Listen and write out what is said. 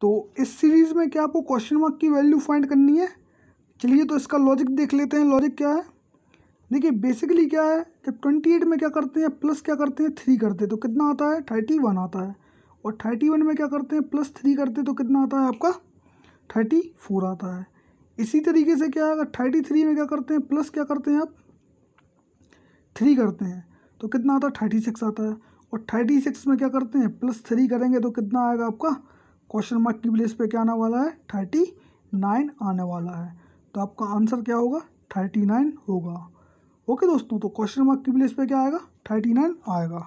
तो इस सीरीज़ में क्या आपको क्वेश्चन मार्क की वैल्यू फाइंड करनी है चलिए तो इसका लॉजिक देख लेते हैं लॉजिक क्या है देखिए बेसिकली क्या है जब ट्वेंटी एट में क्या करते हैं प्लस क्या करते हैं थ्री करते हैं तो कितना आता है थर्टी वन आता है और थर्टी वन में क्या करते हैं प्लस थ्री करते हैं तो कितना आता है आपका थर्टी फोर आता है इसी तरीके से क्या है अगर थर्टी थ्री में क्या करते हैं प्लस क्या करते हैं आप थ्री करते हैं तो कितना आता है थर्टी सिक्स आता है और थर्टी सिक्स में क्या करते हैं प्लस थ्री करेंगे तो कितना आएगा आपका क्वेश्चन मार्क की प्लेस पे क्या आने वाला है थर्टी नाइन आने वाला है तो आपका आंसर क्या होगा थर्टी नाइन होगा ओके दोस्तों तो क्वेश्चन मार्क की प्लेस पे क्या आएगा थर्टी नाइन आएगा